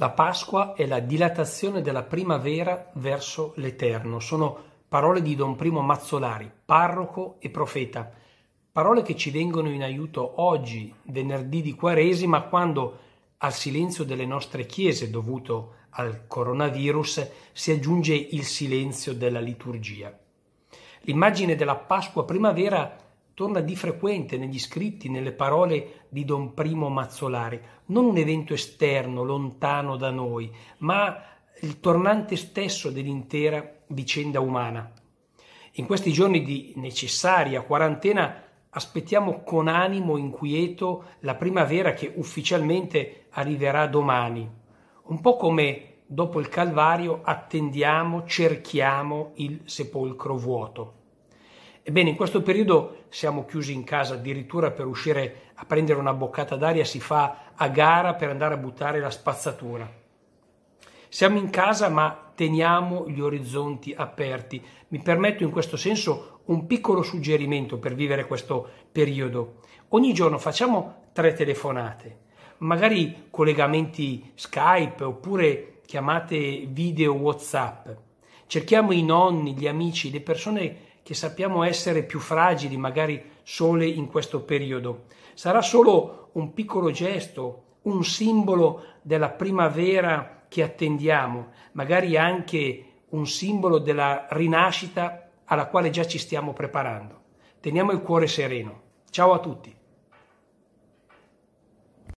La Pasqua è la dilatazione della primavera verso l'Eterno. Sono parole di Don Primo Mazzolari, parroco e profeta. Parole che ci vengono in aiuto oggi, venerdì di Quaresima, quando al silenzio delle nostre chiese dovuto al coronavirus si aggiunge il silenzio della liturgia. L'immagine della Pasqua primavera è torna di frequente negli scritti, nelle parole di Don Primo Mazzolari, non un evento esterno, lontano da noi, ma il tornante stesso dell'intera vicenda umana. In questi giorni di necessaria quarantena aspettiamo con animo inquieto la primavera che ufficialmente arriverà domani, un po' come dopo il Calvario attendiamo, cerchiamo il sepolcro vuoto. Ebbene, in questo periodo siamo chiusi in casa, addirittura per uscire a prendere una boccata d'aria si fa a gara per andare a buttare la spazzatura. Siamo in casa ma teniamo gli orizzonti aperti. Mi permetto in questo senso un piccolo suggerimento per vivere questo periodo. Ogni giorno facciamo tre telefonate, magari collegamenti Skype oppure chiamate video WhatsApp. Cerchiamo i nonni, gli amici, le persone che che sappiamo essere più fragili, magari sole in questo periodo. Sarà solo un piccolo gesto, un simbolo della primavera che attendiamo, magari anche un simbolo della rinascita alla quale già ci stiamo preparando. Teniamo il cuore sereno. Ciao a tutti.